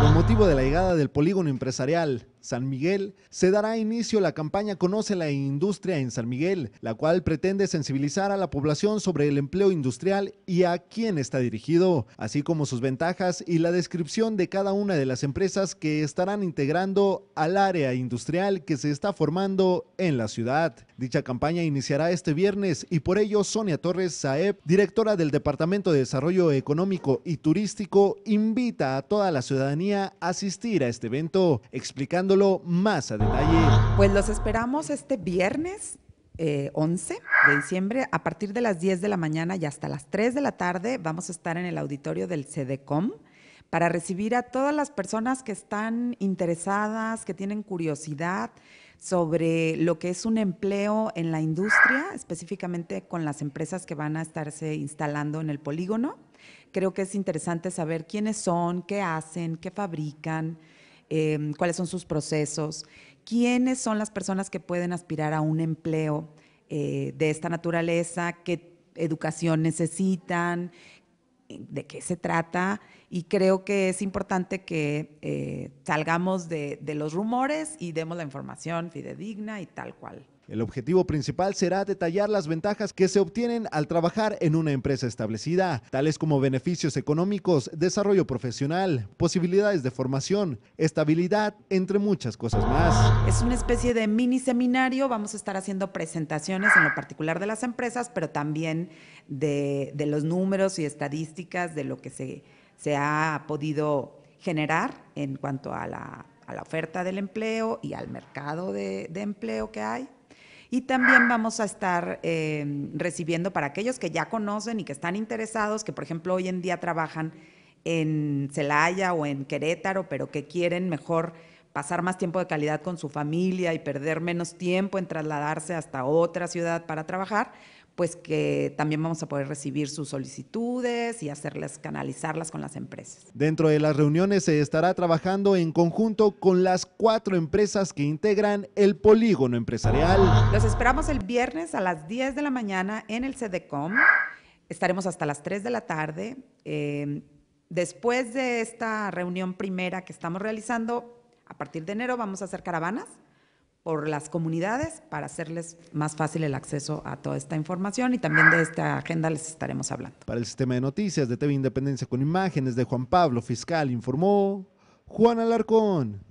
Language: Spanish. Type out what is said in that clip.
con motivo de la llegada del polígono empresarial San Miguel, se dará inicio la campaña Conoce la Industria en San Miguel, la cual pretende sensibilizar a la población sobre el empleo industrial y a quién está dirigido, así como sus ventajas y la descripción de cada una de las empresas que estarán integrando al área industrial que se está formando en la ciudad. Dicha campaña iniciará este viernes y por ello Sonia Torres Saeb, directora del Departamento de Desarrollo Económico y Turístico, invita a toda la ciudadanía a asistir a este evento, explicando más a detalle. Pues los esperamos este viernes 11 eh, de diciembre, a partir de las 10 de la mañana y hasta las 3 de la tarde, vamos a estar en el auditorio del CDCOM para recibir a todas las personas que están interesadas, que tienen curiosidad sobre lo que es un empleo en la industria, específicamente con las empresas que van a estarse instalando en el polígono. Creo que es interesante saber quiénes son, qué hacen, qué fabrican, Em, cuáles son sus procesos, quiénes son las personas que pueden aspirar a un empleo eh, de esta naturaleza, qué educación necesitan, de qué se trata y creo que es importante que eh, salgamos de, de los rumores y demos la información fidedigna y tal cual. El objetivo principal será detallar las ventajas que se obtienen al trabajar en una empresa establecida, tales como beneficios económicos, desarrollo profesional, posibilidades de formación, estabilidad, entre muchas cosas más. Es una especie de mini seminario, vamos a estar haciendo presentaciones en lo particular de las empresas, pero también de, los números y estadísticas de lo que se, ha podido generar en cuanto a la, oferta del empleo y al mercado de, empleo que hay. Y también vamos a estar eh, recibiendo para aquellos que ya conocen y que están interesados, que por ejemplo hoy en día trabajan en Celaya o en Querétaro, pero que quieren mejor pasar más tiempo de calidad con su familia y perder menos tiempo en trasladarse hasta otra ciudad para trabajar, pues que también vamos a poder recibir sus solicitudes y hacerlas, canalizarlas con las empresas. Dentro de las reuniones se estará trabajando en conjunto con las cuatro empresas que integran el polígono empresarial. Los esperamos el viernes a las 10 de la mañana en el CDCOM. Estaremos hasta las 3 de la tarde. Em, después de esta reunión primera que estamos realizando, a partir de enero vamos a hacer caravanas por las comunidades para hacerles más fácil el acceso a toda esta información y también de esta agenda les estaremos hablando. Para el sistema de noticias de TV Independencia con imágenes de Juan Pablo Fiscal informó Juan Alarcón.